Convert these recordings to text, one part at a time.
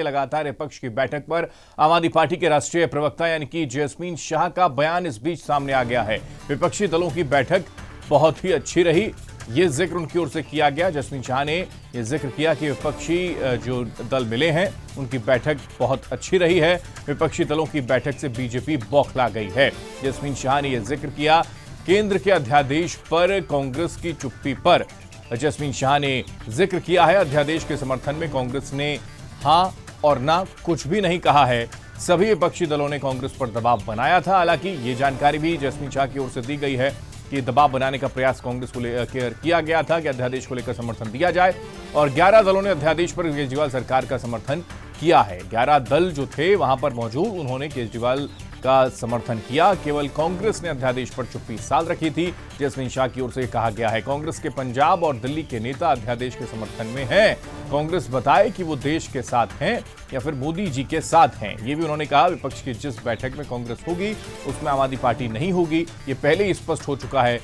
लगातार विपक्ष की बैठक पर आम आदमी पार्टी के राष्ट्रीय प्रवक्ता यानी कि जैस्मीन शाह का बयान इस बीच सामने आ गया है विपक्षी दलों की बैठक बहुत ही अच्छी रही ये जिक्र उनकी ओर से किया गया जैस्मीन शाह ने यह जिक्र किया कि विपक्षी जो दल मिले हैं उनकी बैठक बहुत अच्छी रही है विपक्षी दलों की बैठक से बीजेपी बौखला गई है जैस्मीन शाह ने यह जिक्र किया केंद्र के अध्यादेश पर कांग्रेस की चुप्पी पर जैस्मीन शाह ने जिक्र किया है अध्यादेश के समर्थन में कांग्रेस ने हाँ और ना कुछ भी नहीं कहा है सभी विपक्षी दलों ने कांग्रेस पर दबाव बनाया था हालांकि ये जानकारी भी जसमी झा की ओर से दी गई है कि दबाव बनाने का प्रयास कांग्रेस को लेकर किया गया था कि अध्यादेश को लेकर समर्थन दिया जाए और 11 दलों ने अध्यादेश पर केजरीवाल सरकार का समर्थन किया है ग्यारह दल जो थे वहां पर मौजूद उन्होंने केजरीवाल का समर्थन किया केवल कांग्रेस ने अध्यादेश पर चुप्पी साध रखी थी जिसमें शाह की ओर से कहा गया है कांग्रेस के पंजाब और दिल्ली के नेता अध्यादेश के समर्थन में हैं कांग्रेस बताए कि वो देश के साथ हैं या फिर मोदी जी के साथ हैं ये भी उन्होंने कहा विपक्ष की जिस बैठक में कांग्रेस होगी उसमें आम आदमी पार्टी नहीं होगी ये पहले ही स्पष्ट हो चुका है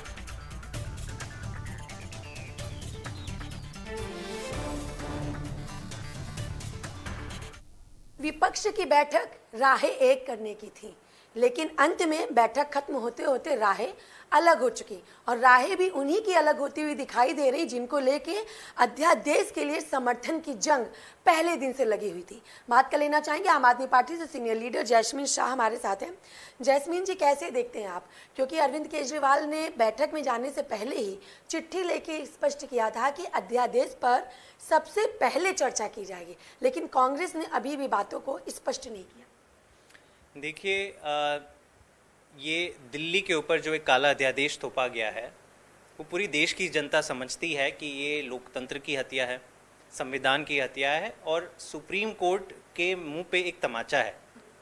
बैठक राहें एक करने की थी लेकिन अंत में बैठक खत्म होते होते राहें अलग हो चुकी और राहें भी उन्हीं की अलग होती हुई दिखाई दे रही जिनको लेके अध्यादेश के लिए समर्थन की जंग पहले दिन से लगी हुई थी बात कर लेना चाहेंगे आम आदमी पार्टी से सीनियर लीडर जैस्मीन शाह हमारे साथ हैं जैस्मीन जी कैसे देखते हैं आप क्योंकि अरविंद केजरीवाल ने बैठक में जाने से पहले ही चिट्ठी लेके स्पष्ट किया था कि अध्यादेश पर सबसे पहले चर्चा की जाएगी लेकिन कांग्रेस ने अभी भी बातों को स्पष्ट नहीं किया देखिए ये दिल्ली के ऊपर जो एक काला अध्यादेश थोपा गया है वो पूरी देश की जनता समझती है कि ये लोकतंत्र की हत्या है संविधान की हत्या है और सुप्रीम कोर्ट के मुंह पे एक तमाचा है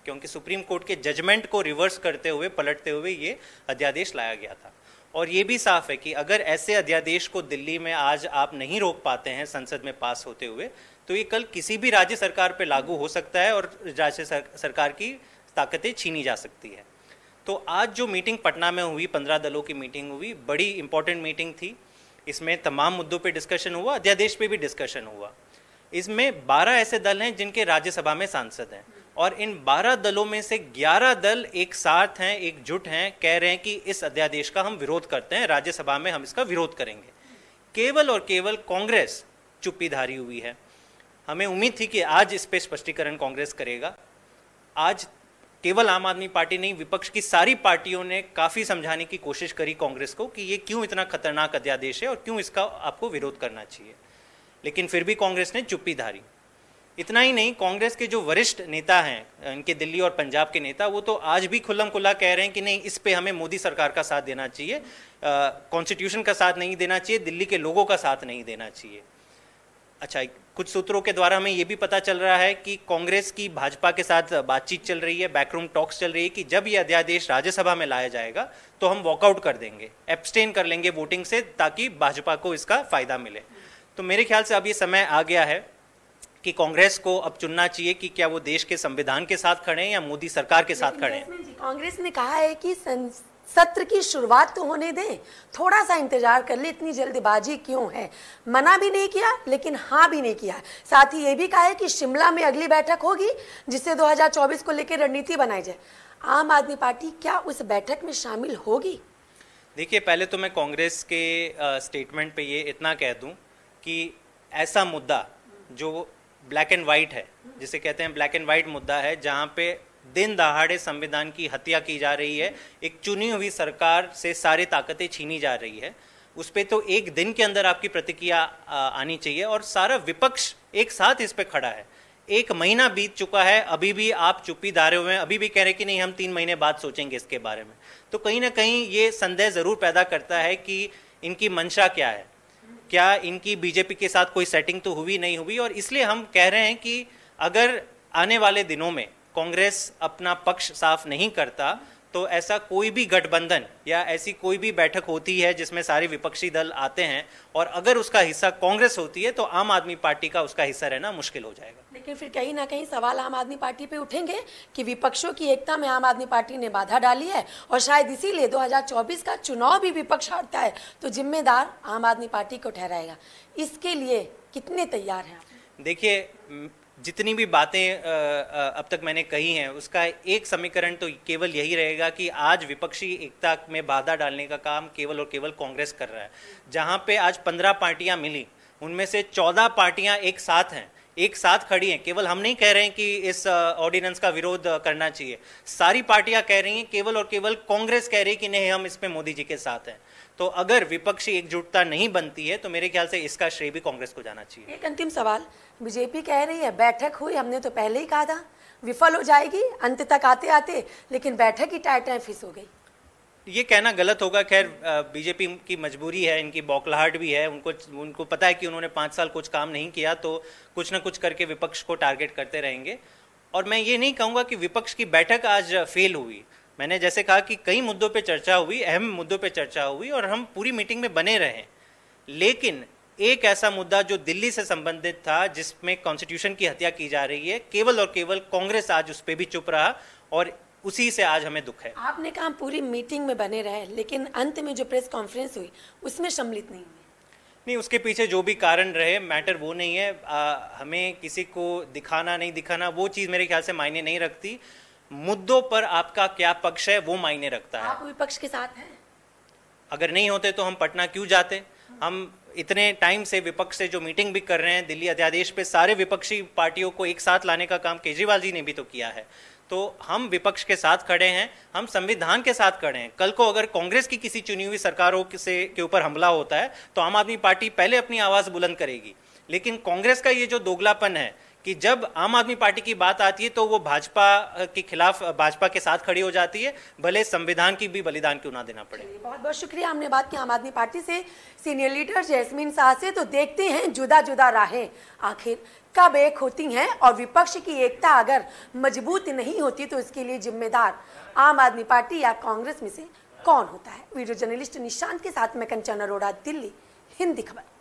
क्योंकि सुप्रीम कोर्ट के जजमेंट को रिवर्स करते हुए पलटते हुए ये अध्यादेश लाया गया था और ये भी साफ है कि अगर ऐसे अध्यादेश को दिल्ली में आज आप नहीं रोक पाते हैं संसद में पास होते हुए तो ये कल किसी भी राज्य सरकार पर लागू हो सकता है और राज्य सरकार की ताकतें छीनी जा सकती है तो आज जो मीटिंग पटना में हुई पंद्रह दलों की मीटिंग हुई बड़ी इंपॉर्टेंट मीटिंग थी इसमें तमाम मुद्दों पे डिस्कशन हुआ अध्यादेश पे भी डिस्कशन हुआ इसमें 12 ऐसे दल हैं जिनके राज्यसभा में सांसद हैं और इन 12 दलों में से 11 दल एक साथ हैं एकजुट हैं कह रहे हैं कि इस अध्यादेश का हम विरोध करते हैं राज्यसभा में हम इसका विरोध करेंगे केवल और केवल कांग्रेस चुप्पी धारी हुई है हमें उम्मीद थी कि आज इस पर स्पष्टीकरण कांग्रेस करेगा आज केवल आम आदमी पार्टी नहीं विपक्ष की सारी पार्टियों ने काफ़ी समझाने की कोशिश करी कांग्रेस को कि ये क्यों इतना खतरनाक अध्यादेश है और क्यों इसका आपको विरोध करना चाहिए लेकिन फिर भी कांग्रेस ने चुप्पी धारी इतना ही नहीं कांग्रेस के जो वरिष्ठ नेता हैं इनके दिल्ली और पंजाब के नेता वो तो आज भी खुल्लम खुल्ला कह रहे हैं कि नहीं इस पे हमें मोदी सरकार का साथ देना चाहिए कॉन्स्टिट्यूशन का साथ नहीं देना चाहिए दिल्ली के लोगों का साथ नहीं देना चाहिए अच्छा कुछ सूत्रों के द्वारा हमें ये भी पता चल रहा है कि कांग्रेस की भाजपा के साथ बातचीत चल रही है बैकरूम टॉक्स चल रही है कि जब ये अध्यादेश राज्यसभा में लाया जाएगा तो हम वॉकआउट कर देंगे एब्सटेन कर लेंगे वोटिंग से ताकि भाजपा को इसका फायदा मिले तो मेरे ख्याल से अब ये समय आ गया है कि कांग्रेस को अब चुनना चाहिए कि क्या वो देश के संविधान के साथ खड़े हैं या मोदी सरकार के साथ खड़े हैं कांग्रेस ने कहा है कि सत्र की शुरुआत तो होने दें थोड़ा सा इंतजार कर ले इतनी जल्दबाजी क्यों है मना भी नहीं किया लेकिन हाँ भी नहीं किया साथ ही ये भी कहा है कि शिमला में अगली बैठक होगी जिससे 2024 को लेकर रणनीति बनाई जाए आम आदमी पार्टी क्या उस बैठक में शामिल होगी देखिए पहले तो मैं कांग्रेस के स्टेटमेंट पे ये इतना कह दूं कि ऐसा मुद्दा जो ब्लैक एंड वाइट है जिसे कहते हैं ब्लैक एंड वाइट मुद्दा है जहाँ पे दिन दहाड़े संविधान की हत्या की जा रही है एक चुनी हुई सरकार से सारी ताकतें छीनी जा रही है उस पर तो एक दिन के अंदर आपकी प्रतिक्रिया आनी चाहिए और सारा विपक्ष एक साथ इस पर खड़ा है एक महीना बीत चुका है अभी भी आप चुप्पी धारे हुए हैं अभी भी कह रहे कि नहीं हम तीन महीने बाद सोचेंगे इसके बारे में तो कहीं ना कहीं ये संदेह ज़रूर पैदा करता है कि इनकी मंशा क्या है क्या इनकी बीजेपी के साथ कोई सेटिंग तो हुई नहीं हुई और इसलिए हम कह रहे हैं कि अगर आने वाले दिनों में कांग्रेस अपना पक्ष साफ नहीं करता तो ऐसा कोई भी गठबंधन या ऐसी कोई भी बैठक होती है जिसमें सारे विपक्षी दल आते हैं और अगर उसका हिस्सा कांग्रेस होती है तो आम आदमी पार्टी का उसका हिस्सा रहना मुश्किल हो जाएगा लेकिन फिर कहीं ना कहीं सवाल आम आदमी पार्टी पे उठेंगे कि विपक्षों की एकता में आम आदमी पार्टी ने बाधा डाली है और शायद इसीलिए दो का चुनाव भी विपक्ष हारता है तो जिम्मेदार आम आदमी पार्टी को ठहराएगा इसके लिए कितने तैयार हैं देखिए जितनी भी बातें अब तक मैंने कही हैं उसका एक समीकरण तो केवल यही रहेगा कि आज विपक्षी एकता में बाधा डालने का काम केवल और केवल कांग्रेस कर रहा है जहाँ पे आज पंद्रह पार्टियाँ मिली उनमें से चौदह पार्टियाँ एक साथ हैं एक साथ खड़ी हैं केवल हम नहीं कह रहे हैं कि इस ऑर्डिनेंस का विरोध करना चाहिए सारी पार्टियां कह रही हैं केवल और केवल कांग्रेस कह रही है कि नहीं हम इसमें मोदी जी के साथ हैं तो अगर विपक्षी एकजुटता नहीं बनती है तो मेरे ख्याल से इसका श्रेय भी कांग्रेस को जाना चाहिए एक अंतिम सवाल बीजेपी कह रही है बैठक हुई हमने तो पहले ही कहा था विफल हो जाएगी अंत तक आते आते लेकिन बैठक ही टाइट फिस हो गई ये कहना गलत होगा खैर बीजेपी की मजबूरी है इनकी बौखलाहट भी है उनको उनको पता है कि उन्होंने पाँच साल कुछ काम नहीं किया तो कुछ ना कुछ करके विपक्ष को टारगेट करते रहेंगे और मैं ये नहीं कहूँगा कि विपक्ष की बैठक आज फेल हुई मैंने जैसे कहा कि कई मुद्दों पर चर्चा हुई अहम मुद्दों पर चर्चा हुई और हम पूरी मीटिंग में बने रहे लेकिन एक ऐसा मुद्दा जो दिल्ली से संबंधित था जिसमें कॉन्स्टिट्यूशन की हत्या की जा रही है केवल और केवल कांग्रेस आज उस पर भी चुप रहा और उसी से आज हमें दुख है आपने कहा पूरी मीटिंग में बने रहे लेकिन अंत में जो प्रेस कॉन्फ्रेंस हुई उसमें सम्मिलित नहीं हुए नहीं उसके पीछे जो भी कारण रहे मैटर वो नहीं है आ, हमें किसी को दिखाना नहीं दिखाना वो चीज़ मेरे ख्याल से मायने नहीं रखती मुद्दों पर आपका क्या पक्ष है वो मायने रखता है आप विपक्ष के साथ हैं अगर नहीं होते तो हम पटना क्यों जाते हम इतने टाइम से विपक्ष से जो मीटिंग भी कर रहे हैं दिल्ली अध्यादेश पे सारे विपक्षी पार्टियों को एक साथ लाने का काम केजरीवाल जी ने भी तो किया है तो हम विपक्ष के साथ खड़े हैं हम संविधान के साथ खड़े हैं कल को अगर कांग्रेस की किसी चुनी हुई सरकारों से के ऊपर हमला होता है तो आम आदमी पार्टी पहले अपनी आवाज़ बुलंद करेगी लेकिन कांग्रेस का ये जो दोगलापन है कि जब आम आदमी पार्टी की बात आती है तो वो भाजपा के खिलाफ भाजपा के साथ खड़ी हो जाती है भले संविधान की भी बलिदान क्यों ना देना पड़े बहुत बहुत शुक्रिया हमने बात की आम आदमी पार्टी से सीनियर लीडर जैस्मीन शाह से तो देखते हैं जुदा जुदा राहें आखिर कब एक होती हैं और विपक्ष की एकता अगर मजबूत नहीं होती तो इसके लिए जिम्मेदार आम आदमी पार्टी या कांग्रेस में से कौन होता है वीडियो जर्नलिस्ट निशांत के साथ मैं कंचन अरोड़ा दिल्ली हिंदी खबर